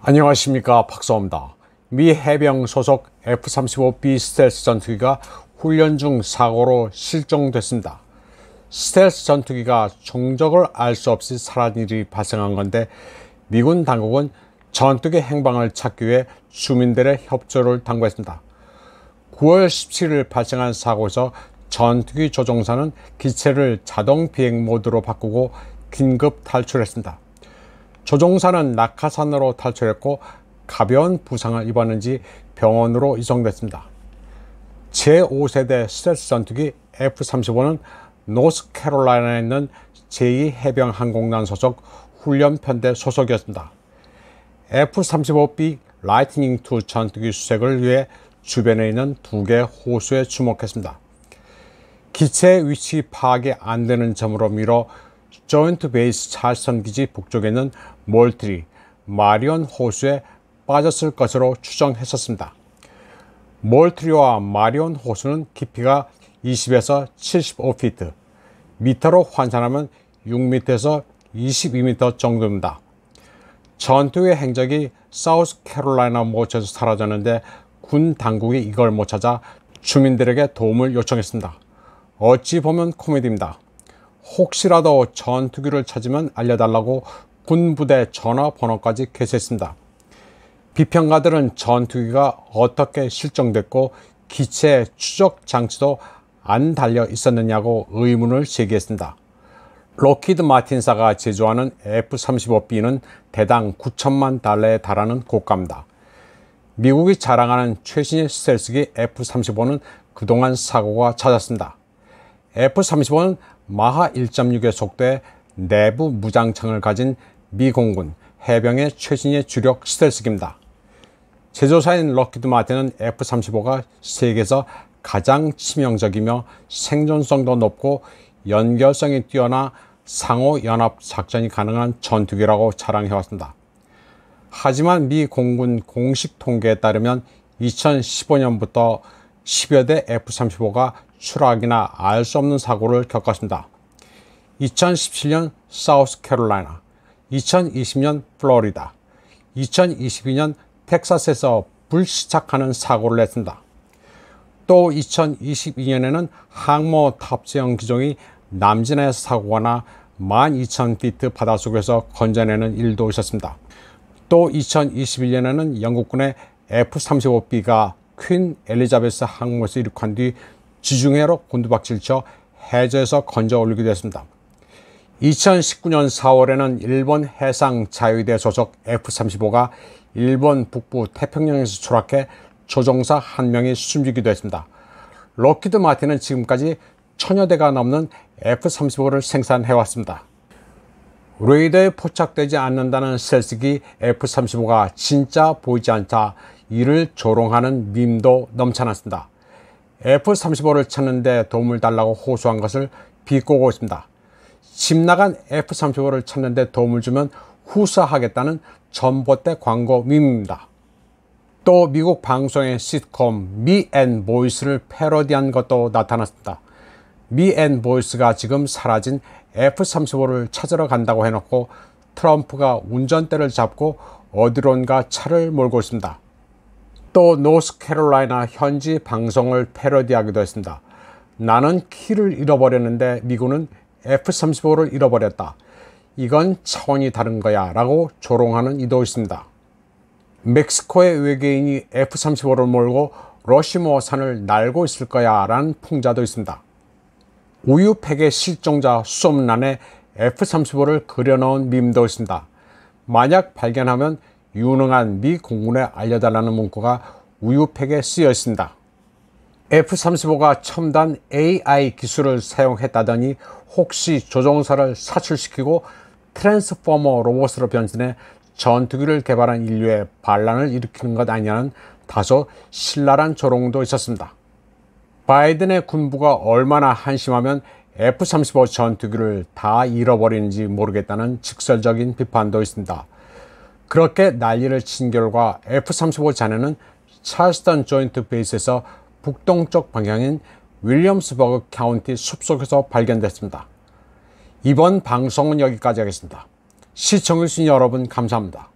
안녕하십니까 박서호입니다. 미 해병 소속 F-35B 스텔스 전투기가 훈련 중 사고로 실종됐습니다. 스텔스 전투기가 종적을 알 수 없이 사라진 일이 발생한 건데 미군 당국은 전투기 행방을 찾기 위해 주민들의 협조를 당부했습니다. 9월 17일 발생한 사고에서 전투기 조종사는 기체를 자동 비행 모드로 바꾸고 긴급 탈출했습니다. 조종사는 낙하산으로 탈출했고 가벼운 부상을 입었는지 병원으로 이송됐습니다. 제5세대 스텔스 전투기 F-35는 노스캐롤라이나에 있는 제2해병항공단 소속 훈련편대 소속이었습니다. F-35B 라이트닝 2 전투기 수색을 위해 주변에 있는 두 개 호수에 주목했습니다. 기체 위치 파악이 안 되는 점으로 미뤄 조인트 베이스 찰선 기지 북쪽에는 몰트리, 마리온 호수에 빠졌을 것으로 추정했었습니다. 몰트리와 마리온 호수는 깊이가 20에서 75피트, 미터로 환산하면 6미터에서 22미터 정도입니다. 전투의 행적이 사우스캐롤라이나 모처에서 사라졌는데 군 당국이 이걸 못 찾아 주민들에게 도움을 요청했습니다. 어찌 보면 코미디입니다. 혹시라도 전투기를 찾으면 알려달라고 군부대 전화번호까지 게시했습니다. 비평가들은 전투기가 어떻게 실종됐고 기체 추적 장치도 안 달려 있었느냐고 의문을 제기했습니다. 로키드 마틴사가 제조하는 F-35B는 대당 9천만 달러에 달하는 고가입니다. 미국이 자랑하는 최신의 스텔스기 F-35는 그동안 사고가 찾았습니다 F-35는 마하 1.6에 속돼 내부 무장창을 가진 미 공군 해병의 최신의 주력 스텔스기입니다. 제조사인 럭키드 마틴은 F-35가 세계에서 가장 치명적이며 생존성도 높고 연결성이 뛰어나 상호 연합 작전이 가능한 전투기라고 자랑해왔습니다. 하지만 미 공군 공식 통계에 따르면 2015년부터 10여 대 F-35가 추락이나 알 수 없는 사고를 겪었습니다. 2017년 사우스캐롤라이나, 2020년 플로리다, 2022년 텍사스에서 불시착하는 사고를 냈습니다. 또 2022년에는 항모 탑재형 기종이 남진에서 사고가 나 12,000피트 바닷속에서 건져내는 일도 있었습니다. 또 2021년에는 영국군의 F-35B가 퀸 엘리자베스 항공에서 이륙한 뒤 지중해로 곤두박질 쳐 해저에서 건져 올리게 됐습니다. 2019년 4월에는 일본 해상자위대 소속 F-35가 일본 북부 태평양에서 추락해 조종사 한 명이 숨지기도 했습니다. 로키드 마틴은 지금까지 천여 대가 넘는 F-35를 생산해왔습니다. 레이더에 포착되지 않는다는 셀스기 F-35가 진짜 보이지 않자 이를 조롱하는 밈도 넘쳐났습니다. F-35를 찾는데 도움을 달라고 호소한 것을 비꼬고 있습니다. 집나간 F-35를 찾는데 도움을 주면 후사하겠다는 전봇대 광고 밈입니다. 또 미국 방송의 시트콤 미앤 보이스를 패러디한 것도 나타났습니다. 미앤 보이스가 지금 사라진 F-35를 찾으러 간다고 해놓고 트럼프가 운전대를 잡고 어디론가 차를 몰고 있습니다. 또 노스캐롤라이나 현지 방송을 패러디하기도 했습니다. 나는 키를 잃어버렸는데 미군은 F-35를 잃어버렸다. 이건 차원이 다른 거야 라고 조롱하는 이도 있습니다. 멕시코의 외계인이 F-35를 몰고 러시모 산을 날고 있을 거야 라는 풍자도 있습니다. 우유팩의 실종자 수험란에 F-35를 그려놓은 밈도 있습니다. 만약 발견하면 유능한 미 공군에 알려달라는 문구가 우유팩에 쓰여 있습니다. F-35가 첨단 AI 기술을 사용했다더니 혹시 조종사를 사출시키고 트랜스포머 로봇으로 변신해 전투기를 개발한 인류의 반란을 일으키는 것 아니냐는 다소 신랄한 조롱도 있었습니다. 바이든의 군부가 얼마나 한심하면 F-35 전투기를 다 잃어버리는지 모르겠다는 직설적인 비판도 있습니다. 그렇게 난리를 친 결과 F-35 잔해는 찰스턴 조인트 베이스에서 북동쪽 방향인 윌리엄스버그 카운티 숲속에서 발견됐습니다. 이번 방송은 여기까지 하겠습니다. 시청해주신 여러분 감사합니다.